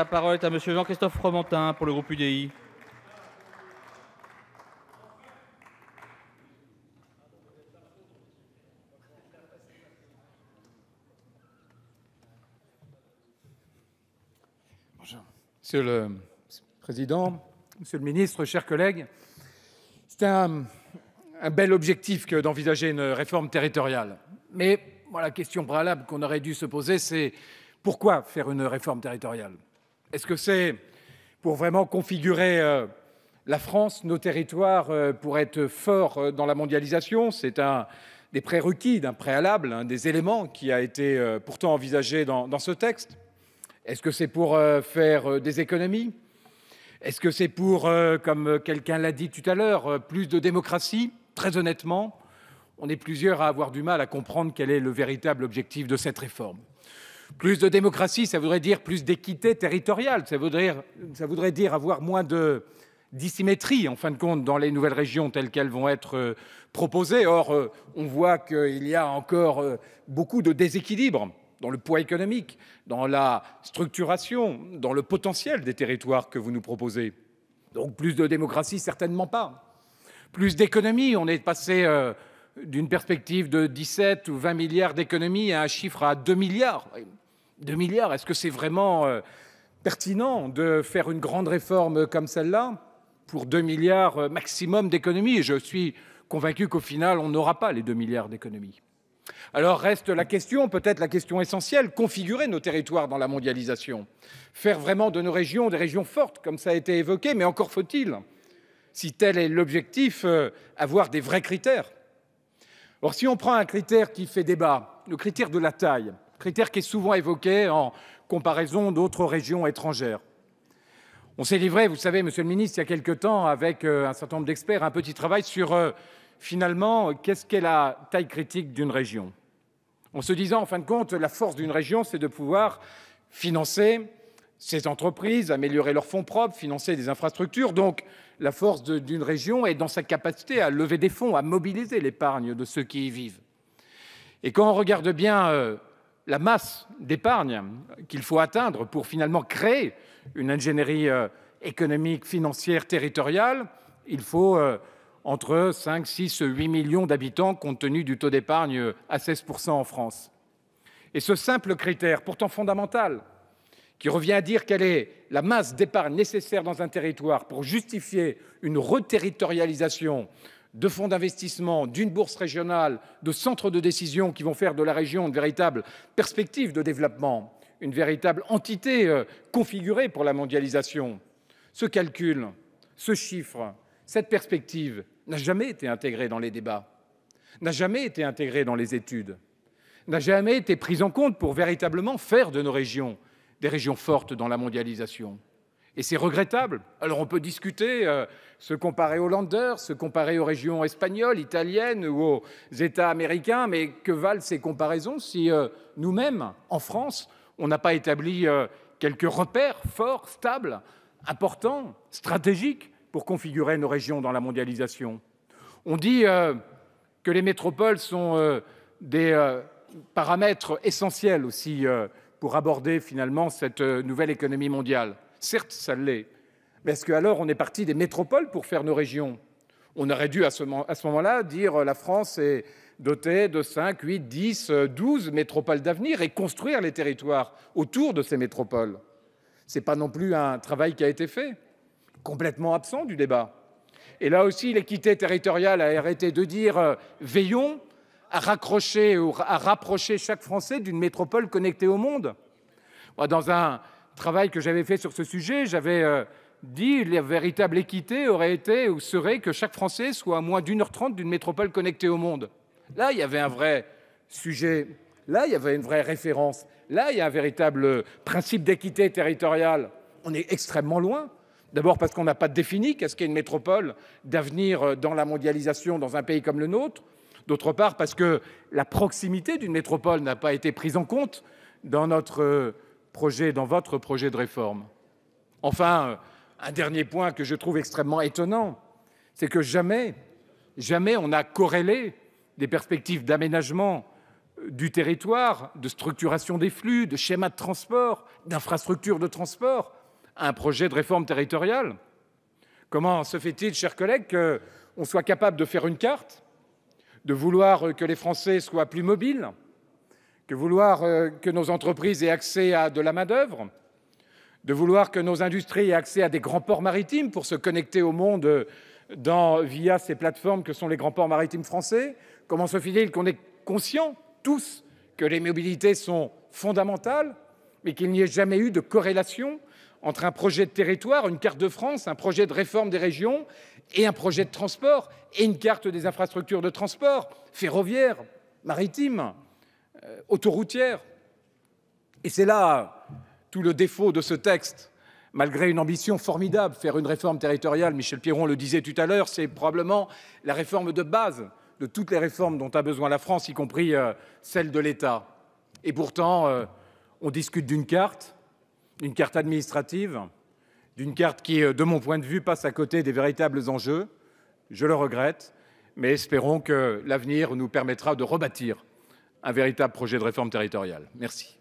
La parole est à Monsieur Jean-Christophe Fromentin pour le groupe UDI. Bonjour. Monsieur le Président, Monsieur le Ministre, chers collègues, c'est un, bel objectif que d'envisager une réforme territoriale. Mais la question préalable qu'on aurait dû se poser, c'est pourquoi faire une réforme territoriale est-ce que c'est pour vraiment configurer euh, la France, nos territoires, euh, pour être forts euh, dans la mondialisation C'est un des prérequis, d'un préalable, un des éléments qui a été pourtant envisagé dans, dans ce texte. Est-ce que c'est pour faire des économies Est-ce que c'est pour, comme quelqu'un l'a dit tout à l'heure, plus de démocratie Très honnêtement, on est plusieurs à avoir du mal à comprendre quel est le véritable objectif de cette réforme. Plus de démocratie, ça voudrait dire plus d'équité territoriale, ça voudrait, dire avoir moins de dissymétrie, en fin de compte, dans les nouvelles régions telles qu'elles vont être euh, proposées. Or, euh, on voit qu'il y a encore euh, beaucoup de déséquilibre dans le poids économique, dans la structuration, dans le potentiel des territoires que vous nous proposez. Donc plus de démocratie, certainement pas. Plus d'économie, on est passé d'une perspective de 17 ou 20 milliards d'économies à un chiffre à 2 milliards. 2 milliards, est-ce que c'est vraiment euh, pertinent de faire une grande réforme comme celle-là pour 2 milliards euh, maximum d'économies Je suis convaincu qu'au final, on n'aura pas les 2 milliards d'économies. Alors reste la question, peut-être la question essentielle, configurer nos territoires dans la mondialisation, faire vraiment de nos régions des régions fortes, comme ça a été évoqué, mais encore faut-il, si tel est l'objectif, euh, avoir des vrais critères. Or si on prend un critère qui fait débat, le critère de la taille, critère qui est souvent évoqué en comparaison d'autres régions étrangères. On s'est livré, vous savez, Monsieur le Ministre, il y a quelque temps, avec euh, un certain nombre d'experts, un petit travail sur, euh, finalement, qu'est-ce qu'est la taille critique d'une région. En se disant, en fin de compte, la force d'une région, c'est de pouvoir financer ses entreprises, améliorer leurs fonds propres, financer des infrastructures. Donc, la force d'une région est dans sa capacité à lever des fonds, à mobiliser l'épargne de ceux qui y vivent. Et quand on regarde bien euh, la masse d'épargne qu'il faut atteindre pour finalement créer une ingénierie euh, économique, financière, territoriale, il faut euh, entre 5, 6, 8 millions d'habitants compte tenu du taux d'épargne euh, à 16% en France. Et ce simple critère, pourtant fondamental, qui revient à dire quelle est la masse d'épargne nécessaire dans un territoire pour justifier une reterritorialisation de fonds d'investissement, d'une bourse régionale, de centres de décision qui vont faire de la région une véritable perspective de développement, une véritable entité euh, configurée pour la mondialisation. Ce calcul, ce chiffre, cette perspective n'a jamais été intégrée dans les débats, n'a jamais été intégré dans les études, n'a jamais été prise en compte pour véritablement faire de nos régions des régions fortes dans la mondialisation. Et c'est regrettable. Alors on peut discuter, euh, se comparer aux landers, se comparer aux régions espagnoles, italiennes ou aux États américains, mais que valent ces comparaisons si euh, nous-mêmes, en France, on n'a pas établi euh, quelques repères forts, stables, importants, stratégiques pour configurer nos régions dans la mondialisation On dit que les métropoles sont des paramètres essentiels aussi pour aborder finalement cette nouvelle économie mondiale. Certes, ça l'est. Mais est-ce qu'alors on est parti des métropoles pour faire nos régions On aurait dû à ce, moment-là dire euh, la France est dotée de 5, 8, 10, 12 métropoles d'avenir et construire les territoires autour de ces métropoles. Ce n'est pas non plus un travail qui a été fait, complètement absent du débat. Et là aussi, l'équité territoriale a arrêté de dire euh, veillons à raccrocher ou à rapprocher chaque Français d'une métropole connectée au monde. Dans un travail que j'avais fait sur ce sujet, j'avais dit euh, dit la véritable équité aurait été ou serait que chaque Français soit à moins d'une heure trente d'une métropole connectée au monde. Là, il y avait un vrai sujet, là, il y avait une vraie référence, là, il y a un véritable principe d'équité territoriale. On est extrêmement loin. D'abord parce qu'on n'a pas défini qu'est-ce qu'est une métropole d'avenir euh, dans la mondialisation dans un pays comme le nôtre. D'autre part parce que la proximité d'une métropole n'a pas été prise en compte dans notre euh, projet, dans votre projet de réforme. Enfin, euh, un dernier point que je trouve extrêmement étonnant, c'est que jamais, jamais on a corrélé des perspectives d'aménagement euh, du territoire, de structuration des flux, de schémas de transport, d'infrastructures de transport, à un projet de réforme territoriale. Comment se fait-il, chers collègues, qu'on soit capable de faire une carte, de vouloir euh, que les Français soient plus mobiles, de vouloir euh, que nos entreprises aient accès à de la main-d'œuvre, de vouloir que nos industries aient accès à des grands ports maritimes pour se connecter au monde euh, via ces plateformes que sont les grands ports maritimes français. Comment se fait-il qu'on est conscient, tous, que les mobilités sont fondamentales, mais qu'il n'y ait jamais eu de corrélation entre un projet de territoire, une carte de France, un projet de réforme des régions et un projet de transport et une carte des infrastructures de transport ferroviaire, maritime. Euh, autoroutière. Et c'est là tout le défaut de ce texte, malgré une ambition formidable, faire une réforme territoriale, Michel Pierron le disait tout à l'heure, c'est probablement la réforme de base de toutes les réformes dont a besoin la France, y compris euh, celle de l'État. Et pourtant, euh, on discute d'une carte, d'une carte administrative, d'une carte qui, de mon point de vue, passe à côté des véritables enjeux. Je le regrette, mais espérons que l'avenir nous permettra de rebâtir un véritable projet de réforme territoriale. Merci.